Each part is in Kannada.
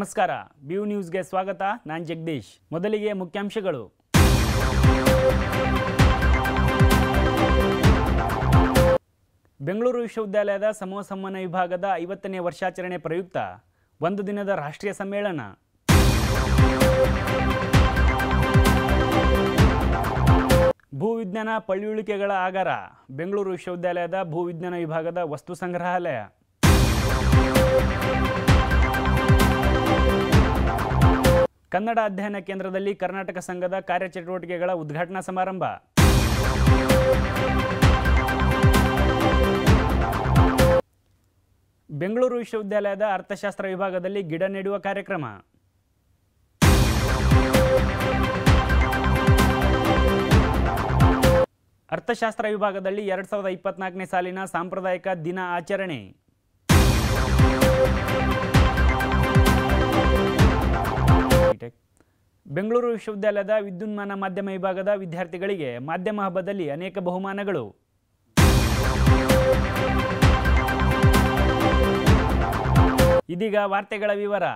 ನಮಸ್ಕಾರ ಬಿಯು ನ್ಯೂಸ್ಗೆ ಸ್ವಾಗತ ನಾನ್ ಜಗದೀಶ್ ಮೊದಲಿಗೆ ಮುಖ್ಯಾಂಶಗಳು ಬೆಂಗಳೂರು ವಿಶ್ವವಿದ್ಯಾಲಯದ ಸಮೂಹ ಸಂವಹನ ವಿಭಾಗದ ಐವತ್ತನೇ ವರ್ಷಾಚರಣೆ ಪ್ರಯುಕ್ತ ಒಂದು ದಿನದ ರಾಷ್ಟ್ರೀಯ ಸಮ್ಮೇಳನ ಭೂವಿಜ್ಞಾನ ಪಳಿಯುಳಿಕೆಗಳ ಆಗರ ಬೆಂಗಳೂರು ವಿಶ್ವವಿದ್ಯಾಲಯದ ಭೂವಿಜ್ಞಾನ ವಿಭಾಗದ ವಸ್ತು ಸಂಗ್ರಹಾಲಯ ಕನ್ನಡ ಅಧ್ಯಯನ ಕೇಂದ್ರದಲ್ಲಿ ಕರ್ನಾಟಕ ಸಂಘದ ಕಾರ್ಯಚಟುವಟಿಕೆಗಳ ಉದ್ಘಾಟನಾ ಸಮಾರಂಭ ಬೆಂಗಳೂರು ವಿಶ್ವವಿದ್ಯಾಲಯದ ಅರ್ಥಶಾಸ್ತ್ರ ವಿಭಾಗದಲ್ಲಿ ಗಿಡ ನೆಡುವ ಕಾರ್ಯಕ್ರಮ ಅರ್ಥಶಾಸ್ತ್ರ ವಿಭಾಗದಲ್ಲಿ ಎರಡ್ ಸಾವಿರದ ಇಪ್ಪತ್ನಾಲ್ಕನೇ ಸಾಲಿನ ಸಾಂಪ್ರದಾಯಿಕ ದಿನ ಆಚರಣೆ ಬೆಂಗಳೂರು ವಿಶ್ವವಿದ್ಯಾಲಯದ ವಿದ್ಯುನ್ಮಾನ ಮಾಧ್ಯಮ ವಿಭಾಗದ ವಿದ್ಯಾರ್ಥಿಗಳಿಗೆ ಮಾಧ್ಯಮ ಹಬ್ಬದಲ್ಲಿ ಅನೇಕ ಬಹುಮಾನಗಳು ಇದೀಗ ವಾರ್ತೆಗಳ ವಿವರ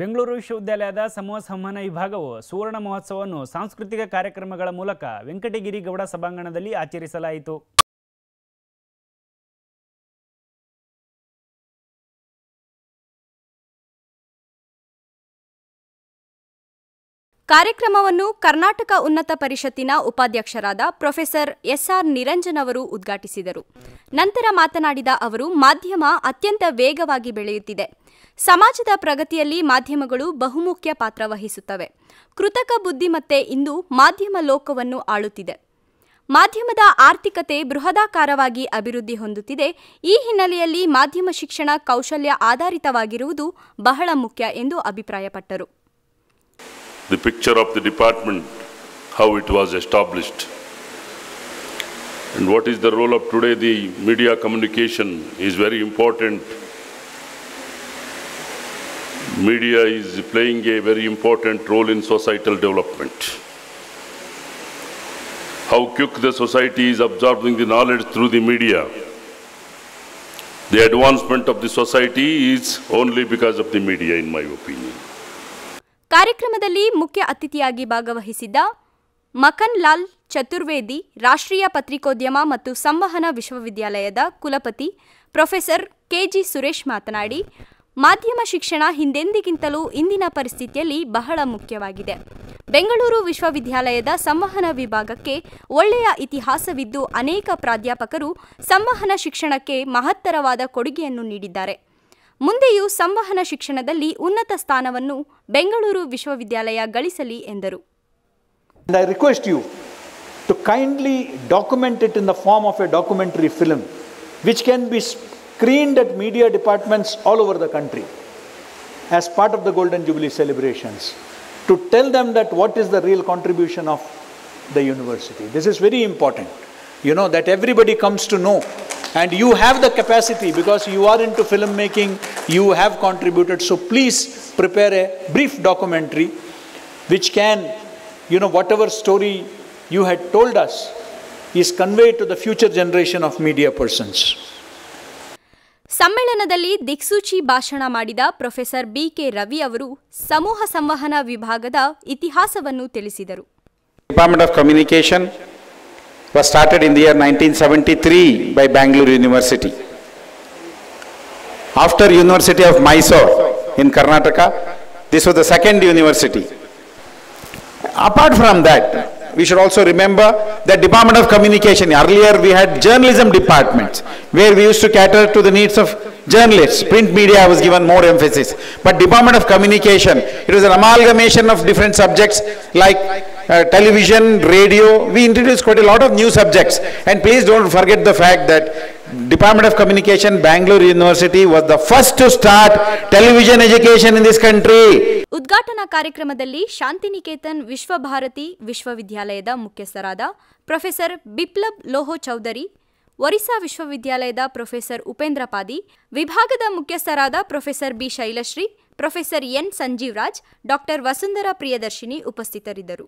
ಬೆಂಗಳೂರು ವಿಶ್ವವಿದ್ಯಾಲಯದ ಸಮೂಹ ಸಂವಹನ ವಿಭಾಗವು ಸುವರ್ಣ ಮಹೋತ್ಸವವನ್ನು ಸಾಂಸ್ಕೃತಿಕ ಕಾರ್ಯಕ್ರಮಗಳ ಮೂಲಕ ವೆಂಕಟಗಿರಿ ಗೌಡ ಸಭಾಂಗಣದಲ್ಲಿ ಆಚರಿಸಲಾಯಿತು ಕಾರ್ಯಕ್ರಮವನ್ನು ಕರ್ನಾಟಕ ಉನ್ನತ ಪರಿಷತ್ತಿನ ಉಪಾಧ್ಯಕ್ಷರಾದ ಪ್ರೊಫೆಸರ್ ಎಸ್ಆರ್ ನಿರಂಜನ್ ಅವರು ಉದ್ಘಾಟಿಸಿದರು ನಂತರ ಮಾತನಾಡಿದ ಅವರು ಮಾಧ್ಯಮ ಅತ್ಯಂತ ವೇಗವಾಗಿ ಬೆಳೆಯುತ್ತಿದೆ ಸಮಾಜದ ಪ್ರಗತಿಯಲ್ಲಿ ಮಾಧ್ಯಮಗಳು ಬಹುಮುಖ್ಯ ಪಾತ್ರ ವಹಿಸುತ್ತವೆ ಕೃತಕ ಬುದ್ಧಿಮತ್ತೆ ಇಂದು ಮಾಧ್ಯಮ ಲೋಕವನ್ನು ಆಳುತ್ತಿದೆ ಮಾಧ್ಯಮದ ಆರ್ಥಿಕತೆ ಬೃಹದಾಕಾರವಾಗಿ ಅಭಿವೃದ್ಧಿ ಹೊಂದುತ್ತಿದೆ ಈ ಹಿನ್ನೆಲೆಯಲ್ಲಿ ಮಾಧ್ಯಮ ಶಿಕ್ಷಣ ಕೌಶಲ್ಯ ಆಧಾರಿತವಾಗಿರುವುದು ಬಹಳ ಮುಖ್ಯ ಎಂದು ಅಭಿಪ್ರಾಯಪಟ್ಟರು the picture of the department, how it was established. And what is the role of today? The media communication is very important. Media is playing a very important role in societal development. How quick the society is absorbing the knowledge through the media. The advancement of the society is only because of the media, in my opinion. ಕಾರ್ಯಕ್ರಮದಲ್ಲಿ ಮುಖ್ಯ ಅತಿಥಿಯಾಗಿ ಭಾಗವಹಿಸಿದ್ದ ಮಕನ್ ಲಾಲ್ ಚತುರ್ವೇದಿ ರಾಷ್ಟ್ರೀಯ ಪತ್ರಿಕೋದ್ಯಮ ಮತ್ತು ಸಂವಹನ ವಿಶ್ವವಿದ್ಯಾಲಯದ ಕುಲಪತಿ ಪ್ರೊಫೆಸರ್ ಕೆಜಿ ಸುರೇಶ್ ಮಾತನಾಡಿ ಮಾಧ್ಯಮ ಶಿಕ್ಷಣ ಹಿಂದೆಂದಿಗಿಂತಲೂ ಇಂದಿನ ಪರಿಸ್ಥಿತಿಯಲ್ಲಿ ಬಹಳ ಮುಖ್ಯವಾಗಿದೆ ಬೆಂಗಳೂರು ವಿಶ್ವವಿದ್ಯಾಲಯದ ಸಂವಹನ ವಿಭಾಗಕ್ಕೆ ಒಳ್ಳೆಯ ಇತಿಹಾಸವಿದ್ದು ಅನೇಕ ಪ್ರಾಧ್ಯಾಪಕರು ಸಂವಹನ ಶಿಕ್ಷಣಕ್ಕೆ ಮಹತ್ತರವಾದ ಕೊಡುಗೆಯನ್ನು ನೀಡಿದ್ದಾರೆ ಮುಂದೆಯೂ ಸಂವಹನ ಶಿಕ್ಷಣದಲ್ಲಿ ಉನ್ನತ ಸ್ಥಾನವನ್ನು ಬೆಂಗಳೂರು ವಿಶ್ವವಿದ್ಯಾಲಯ ಗಳಿಸಲಿ ಎಂದರು I request you to kindly document it in the form of a documentary film which can be screened at media departments all over the country as part of the golden jubilee celebrations to tell them that what is the real contribution of the university. This is very important, you know, that everybody comes to know and you have the capacity because you are into filmmaking, you have contributed. So please prepare a brief documentary which can, you know, whatever story you had told us is conveyed to the future generation of media persons. ಸಮ್ಮೇಳನದಲ್ಲಿ ದಿಕ್ಸೂಚಿ ಭಾಷಣ ಮಾಡಿದ ಪ್ರೊಫೆಸರ್ ಬಿ ಕೆ ರವಿ ಅವರು ಸಮೂಹ ಸಂವಹನ ವಿಭಾಗದ ಇತಿಹಾಸವನ್ನು ತಿಳಿಸಿದರು department of communication was started in the year 1973 by Bangalore University. After University of Mysore in Karnataka, this was the second university. Apart from that, we should also remember the Department of Communication. Earlier we had journalism departments where we used to cater to the needs of journalists. Print media was given more emphasis. But Department of Communication, it was an amalgamation of different subjects like television radio we we introduce quite a lot of new subjects. And please don't forget the fact that Department of Communication, Bangalore University was the first to start television education in this country. ಉದ್ಘಾಟನಾ ಕಾರ್ಯಕ್ರಮದಲ್ಲಿ ಶಾಂತಿನಿಕೇತನ್ ವಿಶ್ವಭಾರತಿ ವಿಶ್ವವಿದ್ಯಾಲಯದ ಮುಖ್ಯಸ್ಥರಾದ ಪ್ರೊಫೆಸರ್ ಬಿಪ್ಲಬ್ ಲೋಹೋ ಚೌಧರಿ ಒರಿಸ್ಸಾ ವಿಶ್ವವಿದ್ಯಾಲಯದ ಪ್ರೊಫೆಸರ್ ಉಪೇಂದ್ರ ಪಾದಿ ವಿಭಾಗದ ಮುಖ್ಯಸ್ಥರಾದ professor B Shailashree professor N ಸಂಜೀವರಾಜ್ doctor Vasundhara Priyadarshini ಉಪಸ್ಥಿತರಿದ್ದರು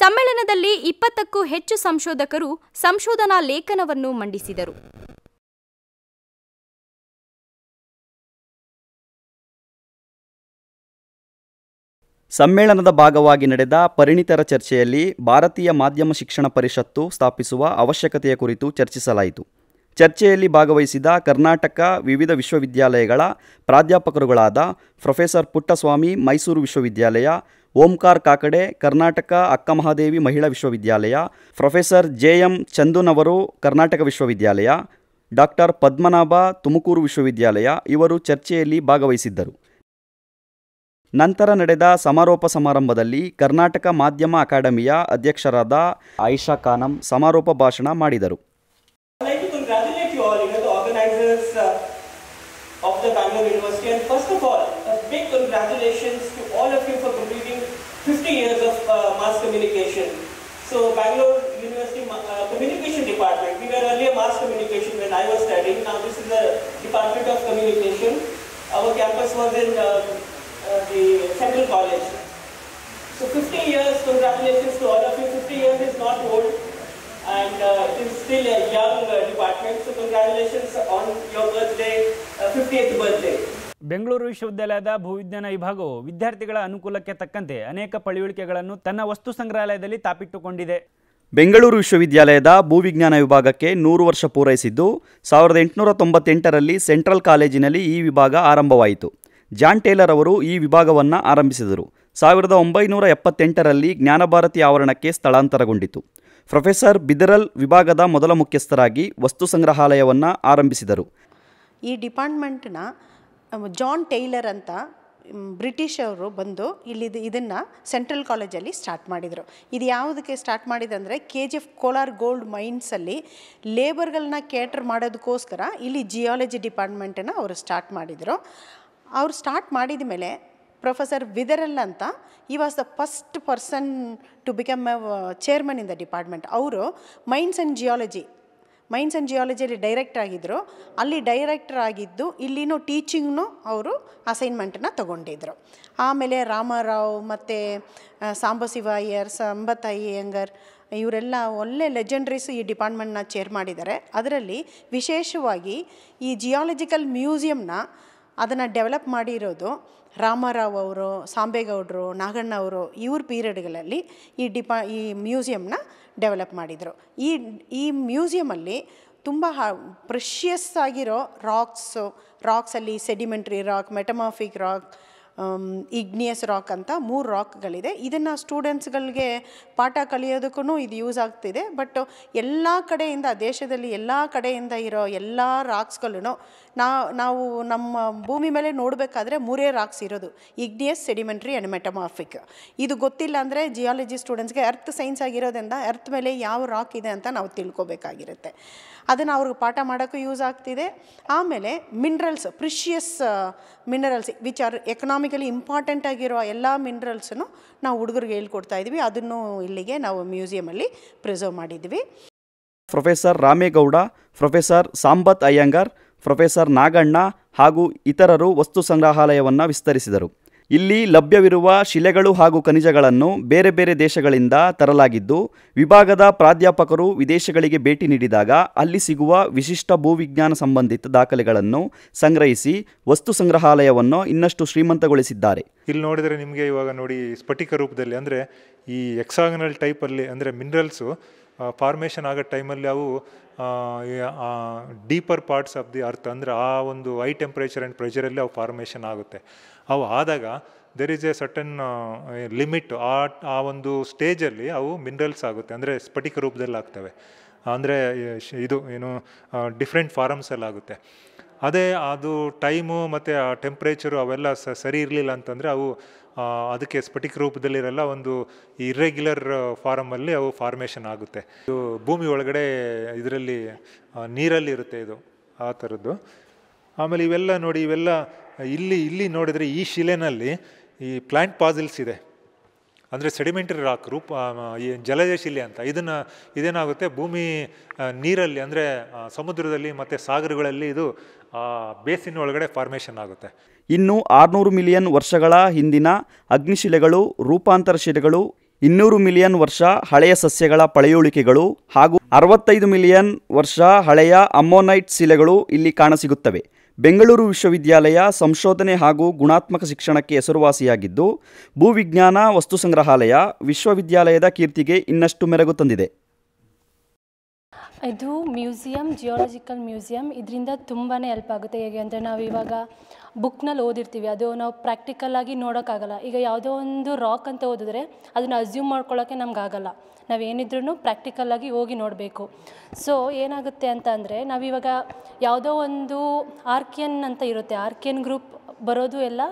ಸಮ್ಮೇಳನದಲ್ಲಿ ಇಪ್ಪತ್ತಕ್ಕೂ ಹೆಚ್ಚು ಸಂಶೋಧಕರು ಸಂಶೋಧನಾ ಲೇಖನವನ್ನು ಮಂಡಿಸಿದರು ಸಮ್ಮೇಳನದ ಭಾಗವಾಗಿ ನಡೆದ ಪರಿಣಿತರ ಚರ್ಚೆಯಲ್ಲಿ ಭಾರತೀಯ ಮಾಧ್ಯಮ ಶಿಕ್ಷಣ ಪರಿಷತ್ತು ಸ್ಥಾಪಿಸುವ ಅವಶ್ಯಕತೆಯ ಕುರಿತು ಚರ್ಚಿಸಲಾಯಿತು ಚರ್ಚೆಯಲ್ಲಿ ಭಾಗವಹಿಸಿದ ಕರ್ನಾಟಕ ವಿವಿಧ ವಿಶ್ವವಿದ್ಯಾಲಯಗಳ ಪ್ರಾಧ್ಯಾಪಕರುಗಳಾದ ಪ್ರೊಫೆಸರ್ ಪುಟ್ಟಸ್ವಾಮಿ ಮೈಸೂರು ವಿಶ್ವವಿದ್ಯಾಲಯ ಓಂಕಾರ್ ಕಾಕಡೆ ಕರ್ನಾಟಕ ಅಕ್ಕಮಹಾದೇವಿ ಮಹಿಳಾ ವಿಶ್ವವಿದ್ಯಾಲಯ ಪ್ರೊಫೆಸರ್ ಜೆ ಎಂ ಚಂದುನವರು ಕರ್ನಾಟಕ ವಿಶ್ವವಿದ್ಯಾಲಯ ಡಾಕ್ಟರ್ ಪದ್ಮನಾಭ ತುಮಕೂರು ವಿಶ್ವವಿದ್ಯಾಲಯ ಇವರು ಚರ್ಚೆಯಲ್ಲಿ ಭಾಗವಹಿಸಿದ್ದರು ನಂತರ ನಡೆದ ಸಮಾರೋಪ ಸಮಾರಂಭದಲ್ಲಿ ಕರ್ನಾಟಕ ಮಾಧ್ಯಮ ಅಕಾಡೆಮಿಯ ಅಧ್ಯಕ್ಷರಾದ ಆಯಿಷಾ ಖಾನಂ ಸಮಾರೋಪ ಭಾಷಣ ಮಾಡಿದರು 50 years of uh, mass communication. So Bangalore University uh, Communication Department, we were earlier mass communication when I was studying, now this is the Department of Communication. Our campus was in uh, uh the Central College. So 50 years, congratulations to all of you, 50 years is not old and uh, it is still a young uh, department, so congratulations on your birthday, 50th birthday. Bengaluru ವಿಶ್ವವಿದ್ಯಾಲಯದ ಭೂವಿಜ್ಞಾನ ವಿಭಾಗವು ವಿದ್ಯಾರ್ಥಿಗಳ ಅನುಕೂಲಕ್ಕೆ ತಕ್ಕಂತೆ ಅನೇಕ ಪಳೆಯುಳಿಕೆಗಳನ್ನು ತನ್ನ ವಸ್ತು ಸಂಗ್ರಹಾಲಯದಲ್ಲಿ ತಾಪಿಟ್ಟುಕೊಂಡಿದೆ ಬೆಂಗಳೂರು ವಿಶ್ವವಿದ್ಯಾಲಯದ ಭೂವಿಜ್ಞಾನ ವಿಭಾಗಕ್ಕೆ ನೂರು ವರ್ಷ ಪೂರೈಸಿದ್ದು ಸಾವಿರದ ಎಂಟುನೂರ ತೊಂಬತ್ತೆಂಟರಲ್ಲಿ ಸೆಂಟ್ರಲ್ ಕಾಲೇಜಿನಲ್ಲಿ ಈ ವಿಭಾಗ ಆರಂಭವಾಯಿತು ಜಾನ್ ಟೇಲರ್ ಅವರು ಈ ವಿಭಾಗವನ್ನು ಆರಂಭಿಸಿದರು ಸಾವಿರದ ಒಂಬೈನೂರ ಎಪ್ಪತ್ತೆಂಟರಲ್ಲಿ ಜ್ಞಾನಭಾರತಿ ಆವರಣಕ್ಕೆ ಸ್ಥಳಾಂತರಗೊಂಡಿತು ಪ್ರೊಫೆಸರ್ ಬಿದರಲ್ ವಿಭಾಗದ ಮೊದಲ ಮುಖ್ಯಸ್ಥರಾಗಿ ವಸ್ತು ಸಂಗ್ರಹಾಲಯವನ್ನು ಆರಂಭಿಸಿದರು ಈ ಡಿಪಾರ್ಟ್ಮೆಂಟ್ನ ಜಾನ್ ಟೈಲರ್ ಅಂತ ಬ್ರಿಟಿಷ್ ಅವರು ಬಂದು ಇಲ್ಲಿ ಇದನ್ನು ಸೆಂಟ್ರಲ್ ಕಾಲೇಜಲ್ಲಿ ಸ್ಟಾರ್ಟ್ ಮಾಡಿದರು ಇದು ಯಾವುದಕ್ಕೆ ಸ್ಟಾರ್ಟ್ ಅಂದರೆ K G F Kolar gold ಮೈನ್ಸಲ್ಲಿ ಲೇಬರ್ಗಳನ್ನ ಕ್ಯಾಟರ್ ಮಾಡೋದಕ್ಕೋಸ್ಕರ ಇಲ್ಲಿ ಜಿಯಾಲಜಿ ಡಿಪಾರ್ಟ್ಮೆಂಟನ್ನು ಅವರು ಸ್ಟಾರ್ಟ್ ಮಾಡಿದರು ಅವ್ರು ಸ್ಟಾರ್ಟ್ ಮಾಡಿದ ಮೇಲೆ ಪ್ರೊಫೆಸರ್ ವಿದರಲ್ ಅಂತ ಈ was the first person to become chairman in the department ಅವರು mines and geology mines and ಜಿಯಾಲಜಿಯಲ್ಲಿ ಡೈರೆಕ್ಟರ್ ಆಗಿದ್ದರು ಅಲ್ಲಿ ಡೈರೆಕ್ಟರ್ ಆಗಿದ್ದು ಇಲ್ಲಿನೂ ಟೀಚಿಂಗ್ನು ಅವರು ಅಸೈನ್ಮೆಂಟನ್ನು ತಗೊಂಡಿದ್ದರು ಆಮೇಲೆ ರಾಮಾರಾವ್ ಮತ್ತು ಸಾಂಬಶಿವ ಅಯ್ಯರ್ ಸಂಬತ್ ಅಯ್ಯಂಗರ್ ಇವರೆಲ್ಲ ಒಳ್ಳೆ ಲೆಜೆಂಡ್ರೀಸು ಈ ಡಿಪಾರ್ಟ್ಮೆಂಟ್ನ ಚೇರ್ ಮಾಡಿದ್ದಾರೆ ಅದರಲ್ಲಿ ವಿಶೇಷವಾಗಿ ಈ ಜಿಯಾಲಜಿಕಲ್ ಮ್ಯೂಸಿಯಮ್ನ ಅದನ್ನು ಡೆವಲಪ್ ಮಾಡಿರೋದು ರಾಮಾರಾವ್ ಅವರು ಸಾಂಬೇಗೌಡರು ನಾಗಣ್ಣ ಅವರು ಇವ್ರ ಪೀರಿಯಡ್ಗಳಲ್ಲಿ ಈ ಡಿಪಾ ಈ ಮ್ಯೂಸಿಯಮ್ನ ಡೆವಲಪ್ ಮಾಡಿದರು ಈ ಈ ಮ್ಯೂಸಿಯಮಲ್ಲಿ ತುಂಬ ಪ್ರೆಷಿಯಸ್ ಆಗಿರೋ ರಾಕ್ಸು ರಾಕ್ಸಲ್ಲಿ sedimentary rock metamorphic rock igneous rock ಅಂತ ಮೂರು ರಾಕ್ಗಳಿದೆ ಇದನ್ನು ಸ್ಟೂಡೆಂಟ್ಸ್ಗಳಿಗೆ ಪಾಠ ಕಲಿಯೋದಕ್ಕೂ ಇದು ಯೂಸ್ ಆಗ್ತಿದೆ ಬಟ್ ಎಲ್ಲ ಕಡೆಯಿಂದ ದೇಶದಲ್ಲಿ ಎಲ್ಲ ಕಡೆಯಿಂದ ಇರೋ ಎಲ್ಲ ರಾಕ್ಸ್ಗಳೂ ನಾ ನಾವು ನಮ್ಮ ಭೂಮಿ ಮೇಲೆ ನೋಡಬೇಕಾದ್ರೆ ಮೂರೇ ರಾಕ್ಸ್ ಇರೋದು ಇಗ್ನಿಯಸ್ ಸೆಡಿಮೆಂಟ್ರಿ ಆ್ಯಂಡ್ ಮೆಟಮಾರ್ಫಿಕ್ ಇದು ಗೊತ್ತಿಲ್ಲ ಅಂದರೆ ಜಿಯಾಲಜಿ ಸ್ಟೂಡೆಂಟ್ಸ್ಗೆ ಅರ್ತ್ ಸೈನ್ಸ್ ಆಗಿರೋದ್ರಿಂದ ಅರ್ತ್ ಮೇಲೆ ಯಾವ ರಾಕ್ ಇದೆ ಅಂತ ನಾವು ತಿಳ್ಕೊಬೇಕಾಗಿರುತ್ತೆ ಅದನ್ನು ಅವ್ರಿಗೆ ಪಾಠ ಮಾಡೋಕ್ಕೂ ಯೂಸ್ ಆಗ್ತಿದೆ ಆಮೇಲೆ minerals precious minerals which are economic economically important ಆಗಿರೋ ಎಲ್ಲ ಮಿನರಲ್ಸನ್ನು ನಾವು ಹುಡುಗರಿಗೆ ಹೇಳ್ಕೊಡ್ತಾ ಇದ್ವಿ ಅದನ್ನು ಇಲ್ಲಿಗೆ ನಾವು ಮ್ಯೂಸಿಯಮಲ್ಲಿ ಪ್ರಿಸರ್ವ್ ಮಾಡಿದ್ವಿ professor Ramegowda professor Sampath Iyengar professor Naganna ಹಾಗೂ ಇತರರು ವಸ್ತು ಸಂಗ್ರಹಾಲಯವನ್ನು ವಿಸ್ತರಿಸಿದರು ಇಲ್ಲಿ ಲಭ್ಯವಿರುವ ಶಿಲೆಗಳು ಹಾಗೂ ಖನಿಜಗಳನ್ನು ಬೇರೆ ಬೇರೆ ದೇಶಗಳಿಂದ ತರಲಾಗಿದ್ದು ವಿಭಾಗದ ಪ್ರಾಧ್ಯಾಪಕರು ವಿದೇಶಗಳಿಗೆ ಭೇಟಿ ನೀಡಿದಾಗ ಅಲ್ಲಿ ಸಿಗುವ ವಿಶಿಷ್ಟ ಭೂವಿಜ್ಞಾನ ಸಂಬಂಧಿತ ದಾಖಲೆಗಳನ್ನು ಸಂಗ್ರಹಿಸಿ ವಸ್ತು ಸಂಗ್ರಹಾಲಯವನ್ನು ಇನ್ನಷ್ಟು ಶ್ರೀಮಂತಗೊಳಿಸಿದ್ದಾರೆ ಇಲ್ಲಿ ನೋಡಿದರೆ ನಿಮಗೆ ಇವಾಗ ನೋಡಿ ಸ್ಫಟಿಕ ರೂಪದಲ್ಲಿ ಅಂದರೆ ಈ ಎಕ್ಸಾಗನಲ್ ಟೈಪಲ್ಲಿ ಅಂದರೆ ಮಿನರಲ್ಸು ಫಾರ್ಮೇಷನ್ ಆಗೋ ಟೈಮಲ್ಲಿ ಅವು deeper parts of the earth ಅಂದರೆ ಆ ಒಂದು ಹೈ ಟೆಂಪ್ರೇಚರ್ ಆ್ಯಂಡ್ ಪ್ರೆಷರಲ್ಲಿ ಅವು ಫಾರ್ಮೇಷನ್ ಆಗುತ್ತೆ ಅವು ಆದಾಗ there is a certain limit ಆ ಆ ಒಂದು ಸ್ಟೇಜಲ್ಲಿ ಅವು ಮಿನರಲ್ಸ್ ಆಗುತ್ತೆ ಅಂದರೆ ಸ್ಫಟಿಕ ರೂಪದಲ್ಲಿ ಆಗ್ತವೆ ಅಂದರೆ ಇದು ಏನು ಡಿಫ್ರೆಂಟ್ ಫಾರಮ್ಸಲ್ಲಾಗುತ್ತೆ ಅದೇ ಅದು ಟೈಮು ಮತ್ತು ಆ ಟೆಂಪ್ರೇಚರು ಅವೆಲ್ಲ ಸರಿ ಇರಲಿಲ್ಲ ಅಂತಂದರೆ ಅವು ಅದಕ್ಕೆ ಸ್ಫಟಿಕ ರೂಪದಲ್ಲಿರಲ್ಲ ಒಂದು ಇರ್ರೆಗ್ಯುಲರ್ ಫಾರಮಲ್ಲಿ ಅವು ಫಾರ್ಮೇಷನ್ ಆಗುತ್ತೆ ಇದು ಭೂಮಿ ಒಳಗಡೆ ಇದರಲ್ಲಿ ನೀರಲ್ಲಿ ಇರುತ್ತೆ ಇದು ಆ ಥರದ್ದು ಆಮೇಲೆ ಇವೆಲ್ಲ ನೋಡಿ ಇವೆಲ್ಲ ಇಲ್ಲಿ ಇಲ್ಲಿ ನೋಡಿದರೆ ಈ ಶಿಲೆನಲ್ಲಿ ಈ ಪ್ಲ್ಯಾಂಟ್ ಪಾಸಿಲ್ಸ್ ಇದೆ ಅಂದರೆ ಸೆಡಿಮೆಂಟರಿ ರಾಕ್ ರೂಪ ಈ ಜಲಜಶಿಲೆ ಅಂತ ಇದನ್ನು ಇದೇನಾಗುತ್ತೆ ಭೂಮಿ ನೀರಲ್ಲಿ ಅಂದರೆ ಸಮುದ್ರದಲ್ಲಿ ಮತ್ತು ಸಾಗರಗಳಲ್ಲಿ ಇದು ಬೇಸಿನ ಒಳಗಡೆ ಫಾರ್ಮೇಷನ್ ಆಗುತ್ತೆ ಇನ್ನು ಆರುನೂರು ಮಿಲಿಯನ್ ವರ್ಷಗಳ ಹಿಂದಿನ ಅಗ್ನಿಶಿಲೆಗಳು ರೂಪಾಂತರ ಶಿಲೆಗಳು ಇನ್ನೂರು ಮಿಲಿಯನ್ ವರ್ಷ ಹಳೆಯ ಸಸ್ಯಗಳ ಪಳೆಯುಳಿಕೆಗಳು ಹಾಗೂ ಅರವತ್ತೈದು ಮಿಲಿಯನ್ ವರ್ಷ ಹಳೆಯ ಅಮ್ಮೋನೈಟ್ ಶಿಲೆಗಳು ಇಲ್ಲಿ ಕಾಣಸಿಗುತ್ತವೆ ಬೆಂಗಳೂರು ವಿಶ್ವವಿದ್ಯಾಲಯ ಸಂಶೋಧನೆ ಹಾಗೂ ಗುಣಾತ್ಮಕ ಶಿಕ್ಷಣಕ್ಕೆ ಹೆಸರುವಾಸಿಯಾಗಿದ್ದು ಭೂವಿಜ್ಞಾನ ವಸ್ತು ಸಂಗ್ರಹಾಲಯ ವಿಶ್ವವಿದ್ಯಾಲಯದ ಕೀರ್ತಿಗೆ ಇನ್ನಷ್ಟು ಮೆರಗು ತಂದಿದೆ ಇದು ಮ್ಯೂಸಿಯಂ ಜಿಯಾಲಜಿಕಲ್ ಮ್ಯೂಸಿಯಂ ಇದರಿಂದ ತುಂಬಾ ಹೆಲ್ಪ್ ಆಗುತ್ತೆ ಹೇಗೆ ಅಂದರೆ ನಾವು ಇವಾಗ ಬುಕ್ನಲ್ಲಿ ಓದಿರ್ತೀವಿ ಅದು ನಾವು ಪ್ರಾಕ್ಟಿಕಲ್ಲಾಗಿ ನೋಡೋಕ್ಕಾಗಲ್ಲ ಈಗ ಯಾವುದೋ ಒಂದು ರಾಕ್ ಅಂತ ಓದಿದ್ರೆ ಅದನ್ನು ಅಸ್ಯೂಮ್ ಮಾಡ್ಕೊಳ್ಳೋಕ್ಕೆ ನಮಗಾಗಲ್ಲ ನಾವು ಏನಿದ್ರೂ ಪ್ರಾಕ್ಟಿಕಲ್ಲಾಗಿ ಹೋಗಿ ನೋಡಬೇಕು ಸೊ ಏನಾಗುತ್ತೆ ಅಂತ ಅಂದರೆ ನಾವಿವಾಗ ಯಾವುದೋ ಒಂದು ಆರ್ಕಿಯನ್ ಅಂತ ಇರುತ್ತೆ ಆರ್ಕಿಯನ್ ಗ್ರೂಪ್ ಬರೋದು ಎಲ್ಲ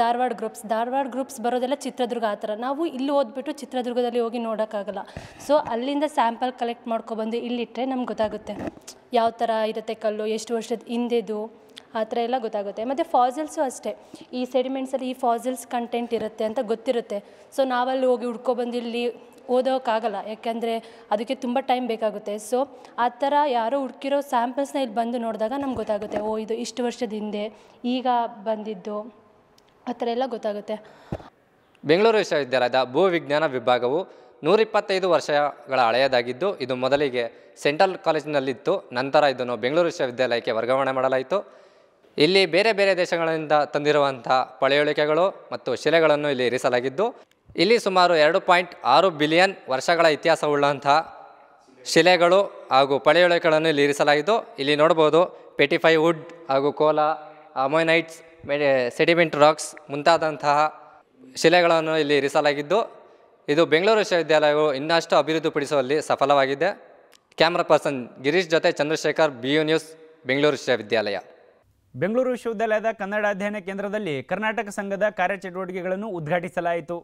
ಧಾರವಾಡ ಗ್ರೂಪ್ಸ್ ಧಾರವಾಡ ಗ್ರೂಪ್ಸ್ ಬರೋದೆಲ್ಲ ಚಿತ್ರದುರ್ಗ ಆ ಥರ ನಾವು ಇಲ್ಲಿ ಓದ್ಬಿಟ್ಟು ಚಿತ್ರದುರ್ಗದಲ್ಲಿ ಹೋಗಿ ನೋಡೋಕ್ಕಾಗಲ್ಲ ಸೊ ಅಲ್ಲಿಂದ ಸ್ಯಾಂಪಲ್ ಕಲೆಕ್ಟ್ ಮಾಡ್ಕೊಬಂದು ಇಲ್ಲಿಟ್ಟರೆ ನಮ್ಗೆ ಗೊತ್ತಾಗುತ್ತೆ ಯಾವ ಥರ ಇರುತ್ತೆ ಕಲ್ಲು ಎಷ್ಟು ವರ್ಷದ ಹಿಂದೆದು ಆ ಥರ ಎಲ್ಲ ಗೊತ್ತಾಗುತ್ತೆ ಮತ್ತು ಫಾಸಿಲ್ಸು ಅಷ್ಟೇ ಈ ಸೆಡಿಮೆಂಟ್ಸಲ್ಲಿ ಈ ಫಾಸಿಲ್ಸ್ ಕಂಟೆಂಟ್ ಇರುತ್ತೆ ಅಂತ ಗೊತ್ತಿರುತ್ತೆ ಸೊ ನಾವಲ್ಲಿ ಹೋಗಿ ಹುಡ್ಕೊಬಂದು ಇಲ್ಲಿ ಓದೋಕ್ಕಾಗಲ್ಲ ಯಾಕೆಂದರೆ ಅದಕ್ಕೆ ತುಂಬ ಟೈಮ್ ಬೇಕಾಗುತ್ತೆ ಸೊ ಆ ಥರ ಯಾರೋ ಹುಡ್ಕಿರೋ ಸ್ಯಾಂಪಲ್ಸ್ನ ಇಲ್ಲಿ ಬಂದು ನೋಡಿದಾಗ ನಮ್ಗೆ ಗೊತ್ತಾಗುತ್ತೆ ಓ ಇದು ಇಷ್ಟು ವರ್ಷದ ಹಿಂದೆ ಈಗ ಬಂದಿದ್ದು ಆ ಥರ ಎಲ್ಲ ಗೊತ್ತಾಗುತ್ತೆ ಬೆಂಗಳೂರು ವಿಶ್ವವಿದ್ಯಾಲಯದ ಭೂ ವಿಜ್ಞಾನ ವಿಭಾಗವು ನೂರಿಪ್ಪತ್ತೈದು ವರ್ಷಗಳ ಹಳೆಯದಾಗಿದ್ದು ಇದು ಮೊದಲಿಗೆ ಸೆಂಟ್ರಲ್ ಕಾಲೇಜಿನಲ್ಲಿತ್ತು ನಂತರ ಇದನ್ನು ಬೆಂಗಳೂರು ವಿಶ್ವವಿದ್ಯಾಲಯಕ್ಕೆ ವರ್ಗಾವಣೆ ಮಾಡಲಾಯಿತು ಇಲ್ಲಿ ಬೇರೆ ಬೇರೆ ದೇಶಗಳಿಂದ ತಂದಿರುವಂತಹ ಪಳೆಯುಳಿಕೆಗಳು ಮತ್ತು ಶಿಲೆಗಳನ್ನು ಇಲ್ಲಿ ಇರಿಸಲಾಗಿದ್ದು ಇಲ್ಲಿ ಸುಮಾರು ಎರಡು ಪಾಯಿಂಟ್ ಆರು ಬಿಲಿಯನ್ ವರ್ಷಗಳ ಇತಿಹಾಸವುಳ್ಳಂತಹ ಶಿಲೆಗಳು ಹಾಗೂ ಪಳೆಯುಳಿಕೆಗಳನ್ನು ಇಲ್ಲಿ ಇರಿಸಲಾಗಿದ್ದು ಇಲ್ಲಿ ನೋಡ್ಬೋದು ಪೆಟಿಫೈ ವುಡ್ ಹಾಗೂ ಕೋಲಾ ಅಮೋನೈಟ್ಸ್ ಸೆಡಿಮೆಂಟ್ ರಾಕ್ಸ್ ಮುಂತಾದಂತಹ ಶಿಲೆಗಳನ್ನು ಇಲ್ಲಿ ಇರಿಸಲಾಗಿದ್ದು ಇದು ಬೆಂಗಳೂರು ವಿಶ್ವವಿದ್ಯಾಲಯವು ಇನ್ನಷ್ಟು ಅಭಿವೃದ್ಧಿಪಡಿಸುವಲ್ಲಿ ಸಫಲವಾಗಿದೆ ಕ್ಯಾಮ್ರಾ ಪರ್ಸನ್ ಗಿರೀಶ್ ಜೊತೆ Chandrashekar B U news Bengaluru ವಿಶ್ವವಿದ್ಯಾಲಯ ಬೆಂಗಳೂರು ವಿಶ್ವವಿದ್ಯಾಲಯದ ಕನ್ನಡ ಅಧ್ಯಯನ ಕೇಂದ್ರದಲ್ಲಿ ಕರ್ನಾಟಕ ಸಂಘದ ಕಾರ್ಯಚಟುವಟಿಕೆಗಳನ್ನು ಉದ್ಘಾಟಿಸಲಾಯಿತು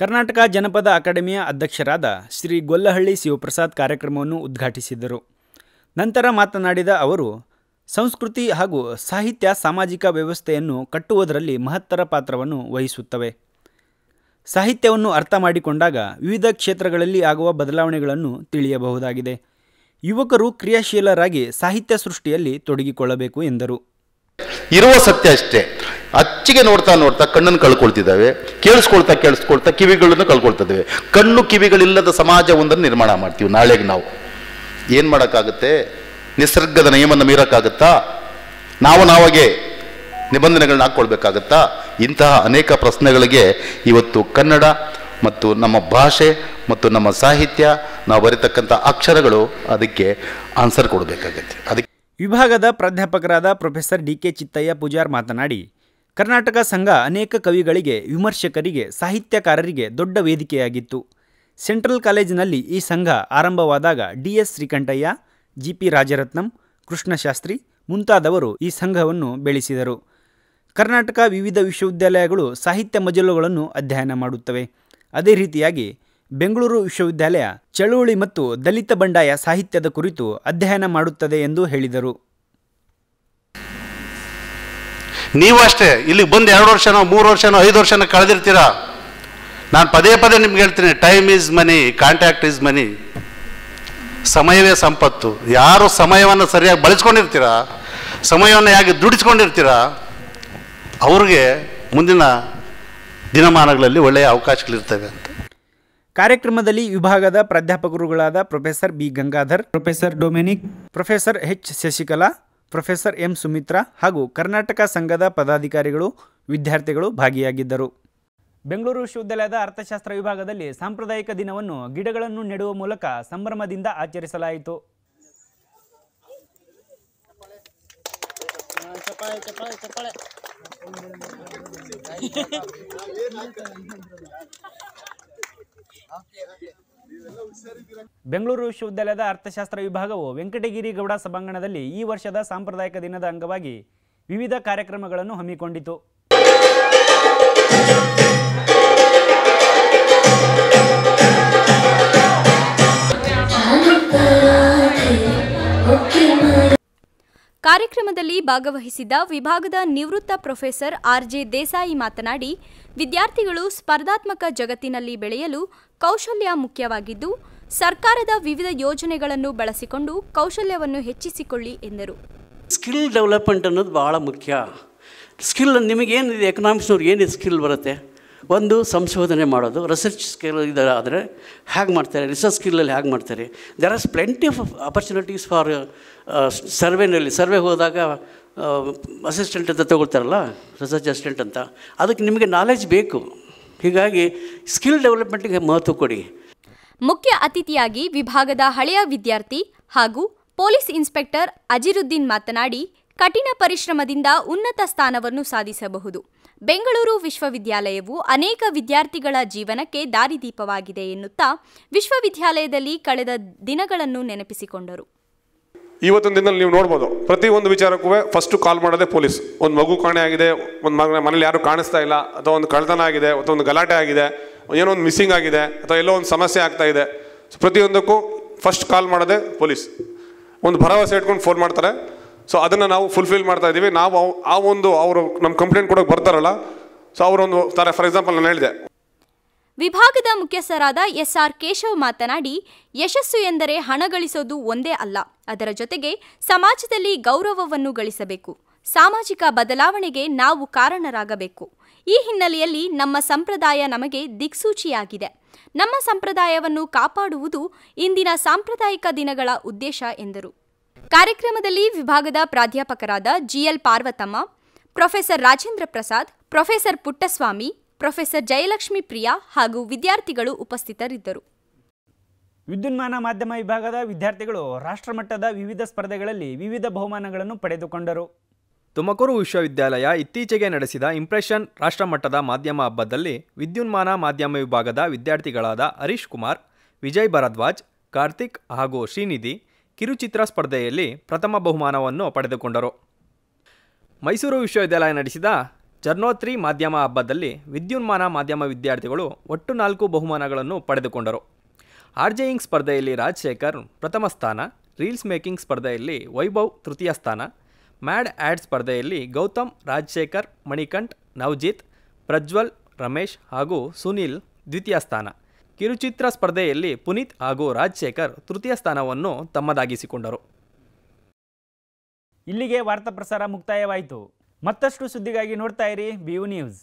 ಕರ್ನಾಟಕ ಜನಪದ ಅಕಾಡೆಮಿಯ ಅಧ್ಯಕ್ಷರಾದ ಶ್ರೀ ಗೊಲ್ಲಹಳ್ಳಿ ಶಿವಪ್ರಸಾದ್ ಕಾರ್ಯಕ್ರಮವನ್ನು ಉದ್ಘಾಟಿಸಿದರು ನಂತರ ಮಾತನಾಡಿದ ಅವರು ಸಂಸ್ಕೃತಿ ಹಾಗೂ ಸಾಹಿತ್ಯ ಸಾಮಾಜಿಕ ವ್ಯವಸ್ಥೆಯನ್ನು ಕಟ್ಟುವುದರಲ್ಲಿ ಮಹತ್ತರ ಪಾತ್ರವನ್ನು ವಹಿಸುತ್ತವೆ ಸಾಹಿತ್ಯವನ್ನು ಅರ್ಥ ಮಾಡಿಕೊಂಡಾಗ ವಿವಿಧ ಕ್ಷೇತ್ರಗಳಲ್ಲಿ ಆಗುವ ಬದಲಾವಣೆಗಳನ್ನು ತಿಳಿಯಬಹುದಾಗಿದೆ ಯುವಕರು ಕ್ರಿಯಾಶೀಲರಾಗಿ ಸಾಹಿತ್ಯ ಸೃಷ್ಟಿಯಲ್ಲಿ ತೊಡಗಿಕೊಳ್ಳಬೇಕು ಎಂದರು ಇರುವ ಸತ್ಯ ಅಷ್ಟೇ ಅಚ್ಚಿಗೆ ನೋಡ್ತಾ ನೋಡ್ತಾ ಕಣ್ಣನ್ನು ಕಳ್ಕೊಳ್ತಿದ್ದಾವೆ ಕೇಳಿಸ್ಕೊಳ್ತಾ ಕೇಳಿಸ್ಕೊಳ್ತಾ ಕಿವಿಗಳನ್ನು ಕಳ್ಕೊಳ್ತಿದ್ದಾವೆ ಕಣ್ಣು ಕಿವಿಗಳಿಲ್ಲದ ಸಮಾಜ ಒಂದನ್ನು ನಿರ್ಮಾಣ ಮಾಡ್ತೀವಿ ನಾಳೆಗೆ ನಾವು ಏನು ಮಾಡೋಕ್ಕಾಗುತ್ತೆ ನಿಸರ್ಗದ ನಿಯಮನ ಮೀರಕ್ಕಾಗತ್ತಾ ನಾವು ನಾವಾಗೆ ನಿಬಂಧನೆಗಳನ್ನ ಹಾಕ್ಕೊಳ್ಬೇಕಾಗತ್ತಾ ಇಂತಹ ಅನೇಕ ಪ್ರಶ್ನೆಗಳಿಗೆ ಇವತ್ತು ಕನ್ನಡ ಮತ್ತು ನಮ್ಮ ಭಾಷೆ ಮತ್ತು ನಮ್ಮ ಸಾಹಿತ್ಯ ನಾವು ಬರೀತಕ್ಕಂಥ ಅಕ್ಷರಗಳು ಅದಕ್ಕೆ ಆನ್ಸರ್ ಕೊಡಬೇಕಾಗತ್ತೆ ಅದಕ್ಕೆ ವಿಭಾಗದ ಪ್ರಾಧ್ಯಾಪಕರಾದ professor D K Chittaiah Pujar ಮಾತನಾಡಿ ಕರ್ನಾಟಕ ಸಂಘ ಅನೇಕ ಕವಿಗಳಿಗೆ ವಿಮರ್ಶಕರಿಗೆ ಸಾಹಿತ್ಯಕಾರರಿಗೆ ದೊಡ್ಡ ವೇದಿಕೆಯಾಗಿತ್ತು ಸೆಂಟ್ರಲ್ ಕಾಲೇಜಿನಲ್ಲಿ ಈ ಸಂಘ ಆರಂಭವಾದಾಗ D S Srikantaiah G P Rajaratnam Krishnashastri ಮುಂತಾದವರು ಈ ಸಂಘವನ್ನು ಬೆಳೆಸಿದರು ಕರ್ನಾಟಕ ವಿವಿಧ ವಿಶ್ವವಿದ್ಯಾಲಯಗಳು ಸಾಹಿತ್ಯ ಮಜಲುಗಳನ್ನು ಅಧ್ಯಯನ ಮಾಡುತ್ತವೆ ಅದೇ ರೀತಿಯಾಗಿ ಬೆಂಗಳೂರು ವಿಶ್ವವಿದ್ಯಾಲಯ ಚಳುವಳಿ ಮತ್ತು ದಲಿತ ಬಂಡಾಯ ಸಾಹಿತ್ಯದ ಕುರಿತು ಅಧ್ಯಯನ ಮಾಡುತ್ತದೆ ಎಂದು ಹೇಳಿದರು ನೀವು ಅಷ್ಟೇ ಇಲ್ಲಿ ಬಂದು ಎರಡು ವರ್ಷನೋ ಮೂರು ವರ್ಷನೋ ಐದು ವರ್ಷನೋ ಕಳೆದಿರ್ತೀರಾ ನಾನು ಪದೇ ಪದೇ ನಿಮ್ಗೆ ಹೇಳ್ತೀನಿ time is money contact is money ಸಮಯವೇ ಸಂಪತ್ತು ಯಾರು ಸಮಯವನ್ನು ಸರಿಯಾಗಿ ಬಳಸ್ಕೊಂಡಿರ್ತೀರಾ ಸಮಯವನ್ನು ಹೇಗೆ ದುಡಿಸ್ಕೊಂಡಿರ್ತೀರಾ ಅವ್ರಿಗೆ ಮುಂದಿನ ದಿನಮಾನಗಳಲ್ಲಿ ಒಳ್ಳೆಯ ಅವಕಾಶಗಳಿರ್ತವೆ ಅಂತ ಕಾರ್ಯಕ್ರಮದಲ್ಲಿ ವಿಭಾಗದ ಪ್ರಾಧ್ಯಾಪಕರುಗಳಾದ professor B Gangadhar professor Dominic professor H Shashikala professor M Sumitra ಹಾಗೂ ಕರ್ನಾಟಕ ಸಂಘದ ಪದಾಧಿಕಾರಿಗಳು ವಿದ್ಯಾರ್ಥಿಗಳು ಭಾಗಿಯಾಗಿದ್ದರು ಬೆಂಗಳೂರು ವಿಶ್ವವಿದ್ಯಾಲಯದ ಅರ್ಥಶಾಸ್ತ್ರ ವಿಭಾಗದಲ್ಲಿ ಸಾಂಪ್ರದಾಯಿಕ ದಿನವನ್ನು ಗಿಡಗಳನ್ನು ನೆಡುವ ಮೂಲಕ ಸಂಭ್ರಮದಿಂದ ಆಚರಿಸಲಾಯಿತು ಬೆಂಗಳೂರು ವಿಶ್ವವಿದ್ಯಾಲಯದ ಅರ್ಥಶಾಸ್ತ್ರ ವಿಭಾಗವು ವೆಂಕಟಗಿರಿಗೌಡ ಗೌಡ ಸಭಾಂಗಣದಲ್ಲಿ ಈ ವರ್ಷದ ಸಾಂಪ್ರದಾಯಿಕ ದಿನದ ಅಂಗವಾಗಿ ವಿವಿಧ ಕಾರ್ಯಕ್ರಮಗಳನ್ನು ಹಮ್ಮಿಕೊಂಡಿತು ಕಾರ್ಯಕ್ರಮದಲ್ಲಿ ಭಾಗವಹಿಸಿದ ವಿಭಾಗದ ನಿವೃತ್ತ ಪ್ರೊಫೆಸರ್ ಆರ್ಜೆ ದೇಸಾಯಿ ಮಾತನಾಡಿ ವಿದ್ಯಾರ್ಥಿಗಳು ಸ್ಪರ್ಧಾತ್ಮಕ ಜಗತ್ತಿನಲ್ಲಿ ಬೆಳೆಯಲು ಕೌಶಲ್ಯ ಮುಖ್ಯವಾಗಿದ್ದು ಸರ್ಕಾರದ ವಿವಿಧ ಯೋಜನೆಗಳನ್ನು ಬಳಸಿಕೊಂಡು ಕೌಶಲ್ಯವನ್ನು ಹೆಚ್ಚಿಸಿಕೊಳ್ಳಿ ಎಂದರು ಸ್ಕಿಲ್ ಡೆವಲಪ್ಮೆಂಟ್ ಅನ್ನೋದು ಭಾಳ ಮುಖ್ಯ ಸ್ಕಿಲ್ ನಿಮಗೇನಿದೆ ಎಕನಾಮಿಕ್ಸ್ನವ್ರಿಗೆ ಏನು ಸ್ಕಿಲ್ ಬರುತ್ತೆ ಒಂದು ಸಂಶೋಧನೆ ಮಾಡೋದು ರಿಸರ್ಚ್ ಸ್ಕಿಲ್ ಇದಾದರೆ ಹೇಗೆ ಮಾಡ್ತಾರೆ ರಿಸರ್ಚ್ ಸ್ಕಿಲಲ್ಲಿ ಹೇಗೆ ಮಾಡ್ತಾರೆ there are plenty of opportunities for ಸರ್ವೆನಲ್ಲಿ ಸರ್ವೆ ಹೋದಾಗ ಅಸಿಸ್ಟೆಂಟ್ uh, ಅಂತ ತಗೊಳ್ತಾರಲ್ಲ ರಿಸರ್ಚ್ ಅಸಿಸ್ಟೆಂಟ್ ಅಂತ ಅದಕ್ಕೆ ನಿಮಗೆ ನಾಲೆಜ್ ಬೇಕು ಹೀಗಾಗಿ ಸ್ಕಿಲ್ ಡೆವಲಪ್ಮೆಂಟ್ಗೆ ಮಹತ್ವ ಕೊಡಿ ಮುಖ್ಯ ಅತಿಥಿಯಾಗಿ ವಿಭಾಗದ ಹಳೆಯ ವಿದ್ಯಾರ್ಥಿ ಹಾಗೂ ಪೊಲೀಸ್ ಇನ್ಸ್ಪೆಕ್ಟರ್ ಅಜಿರುದ್ದೀನ್ ಮಾತನಾಡಿ ಕಠಿಣ ಪರಿಶ್ರಮದಿಂದ ಉನ್ನತ ಸ್ಥಾನವನ್ನು ಸಾಧಿಸಬಹುದು ಬೆಂಗಳೂರು ವಿಶ್ವವಿದ್ಯಾಲಯವು ಅನೇಕ ವಿದ್ಯಾರ್ಥಿಗಳ ಜೀವನಕ್ಕೆ ದಾರಿದೀಪವಾಗಿದೆ ಎನ್ನುತ್ತಾ ವಿಶ್ವವಿದ್ಯಾಲಯದಲ್ಲಿ ಕಳೆದ ದಿನಗಳನ್ನು ನೆನಪಿಸಿಕೊಂಡರು ಇವತ್ತಿನ ದಿನ ನೀವು ನೋಡ್ಬೋದು ಪ್ರತಿ ಒಂದು ವಿಚಾರಕ್ಕೂ ಫಸ್ಟು ಕಾಲ್ ಮಾಡೋದೇ ಪೊಲೀಸ್ ಒಂದು ಮಗು ಕಾಣೆ ಆಗಿದೆ ಒಂದು ಮಗನ ಮನೇಲಿ ಯಾರು ಕಾಣಿಸ್ತಾ ಇಲ್ಲ ಅಥವಾ ಒಂದು ಕಳ್ಳತನ ಆಗಿದೆ ಅಥವಾ ಒಂದು ಗಲಾಟೆ ಆಗಿದೆ ಏನೋ ಒಂದು ಮಿಸ್ಸಿಂಗ್ ಆಗಿದೆ ಅಥವಾ ಎಲ್ಲೋ ಒಂದು ಸಮಸ್ಯೆ ಆಗ್ತಾ ಇದೆ ಸೊ ಪ್ರತಿಯೊಂದಕ್ಕೂ ಫಸ್ಟ್ ಕಾಲ್ ಮಾಡೋದೇ ಪೊಲೀಸ್ ಒಂದು ಭರವಸೆ ಇಟ್ಕೊಂಡು ಫೋನ್ ಮಾಡ್ತಾರೆ ಸೊ ಅದನ್ನು ನಾವು ಫುಲ್ಫಿಲ್ ಮಾಡ್ತಾ ಇದ್ದೀವಿ ನಾವು ಆ ಒಂದು ಅವರು ನಮ್ಮ ಕಂಪ್ಲೇಂಟ್ ಕೊಡೋಕ್ಕೆ ಬರ್ತಾರಲ್ಲ ಸೊ ಅವರೊಂದು ತಾರೆ ಫಾರ್ ಎಕ್ಸಾಂಪಲ್ ನಾನು ಹೇಳಿದೆ ವಿಭಾಗದ ಮುಖ್ಯಸ್ಥರಾದ ಎಸ್ ಆರ್ ಕೇಶವ್ ಮಾತನಾಡಿ ಯಶಸ್ಸು ಎಂದರೆ ಹಣ ಗಳಿಸೋದು ಒಂದೇ ಅಲ್ಲ ಅದರ ಜೊತೆಗೆ ಸಮಾಜದಲ್ಲಿ ಗೌರವವನ್ನು ಗಳಿಸಬೇಕು ಸಾಮಾಜಿಕ ಬದಲಾವಣೆಗೆ ನಾವು ಕಾರಣರಾಗಬೇಕು ಈ ಹಿನ್ನೆಲೆಯಲ್ಲಿ ನಮ್ಮ ಸಂಪ್ರದಾಯ ನಮಗೆ ದಿಕ್ಸೂಚಿಯಾಗಿದೆ ನಮ್ಮ ಸಂಪ್ರದಾಯವನ್ನು ಕಾಪಾಡುವುದು ಇಂದಿನ ಸಾಂಪ್ರದಾಯಿಕ ದಿನಗಳ ಉದ್ದೇಶ ಎಂದರು ಕಾರ್ಯಕ್ರಮದಲ್ಲಿ ವಿಭಾಗದ ಪ್ರಾಧ್ಯಾಪಕರಾದ G L Parvatamma professor Rajendra Prasad professor Puttaswamy professor Jayalakshmi Priya ಹಾಗೂ ವಿದ್ಯಾರ್ಥಿಗಳು ಉಪಸ್ಥಿತರಿದ್ದರು ವಿದ್ಯುನ್ಮಾನ ಮಾಧ್ಯಮ ವಿಭಾಗದ ವಿದ್ಯಾರ್ಥಿಗಳು ರಾಷ್ಟ್ರಮಟ್ಟದ ವಿವಿಧ ಸ್ಪರ್ಧೆಗಳಲ್ಲಿ ವಿವಿಧ ಬಹುಮಾನಗಳನ್ನು ಪಡೆದುಕೊಂಡರು ತುಮಕೂರು ವಿಶ್ವವಿದ್ಯಾಲಯ ಇತ್ತೀಚೆಗೆ ನಡೆಸಿದ ಇಂಪ್ರೆಷನ್ ರಾಷ್ಟ್ರಮಟ್ಟದ ಮಾಧ್ಯಮ ಹಬ್ಬದಲ್ಲಿ ವಿದ್ಯುನ್ಮಾನ ಮಾಧ್ಯಮ ವಿಭಾಗದ ವಿದ್ಯಾರ್ಥಿಗಳಾದ ಹರೀಶ್ ಕುಮಾರ್ ವಿಜಯ್ ಭರದ್ವಾಜ್ ಕಾರ್ತಿಕ್ ಹಾಗೂ ಶ್ರೀನಿಧಿ ಕಿರುಚಿತ್ರ ಸ್ಪರ್ಧೆಯಲ್ಲಿ ಪ್ರಥಮ ಬಹುಮಾನವನ್ನು ಪಡೆದುಕೊಂಡರು ಮೈಸೂರು ವಿಶ್ವವಿದ್ಯಾಲಯ ನಡೆಸಿದ ಜರ್ನೋತ್ರಿ ಮಾಧ್ಯಮ ಹಬ್ಬದಲ್ಲಿ ವಿದ್ಯುನ್ಮಾನ ಮಾಧ್ಯಮ ವಿದ್ಯಾರ್ಥಿಗಳು ಒಟ್ಟು ನಾಲ್ಕು ಬಹುಮಾನಗಳನ್ನು ಪಡೆದುಕೊಂಡರು ಆರ್ಜೆಯಿಂಗ್ ಸ್ಪರ್ಧೆಯಲ್ಲಿ ರಾಜಶೇಖರ್ ಪ್ರಥಮ ಸ್ಥಾನ ರೀಲ್ಸ್ ಮೇಕಿಂಗ್ ಸ್ಪರ್ಧೆಯಲ್ಲಿ ವೈಭವ್ ತೃತೀಯ ಸ್ಥಾನ ಮ್ಯಾಡ್ ಆ್ಯಡ್ ಸ್ಪರ್ಧೆಯಲ್ಲಿ ಗೌತಮ್ ರಾಜಶೇಖರ್ ಮಣಿಕಂಠ್ ನವಜಿತ್ ಪ್ರಜ್ವಲ್ ರಮೇಶ್ ಹಾಗೂ ಸುನೀಲ್ ದ್ವಿತೀಯ ಸ್ಥಾನ ಕಿರುಚಿತ್ರ ಸ್ಪರ್ಧೆಯಲ್ಲಿ ಪುನೀತ್ ಹಾಗೂ ರಾಜಶೇಖರ್ ತೃತೀಯ ಸ್ಥಾನವನ್ನು ತಮ್ಮದಾಗಿಸಿಕೊಂಡರು ಇಲ್ಲಿಗೆ ವಾರ್ತಾ ಪ್ರಸಾರ ಮುಕ್ತಾಯವಾಯಿತು ಮತ್ತಷ್ಟು ಸುದ್ದಿಗಾಗಿ ನೋಡ್ತಾ ಇರಿ ಬಿಯು ನ್ಯೂಸ್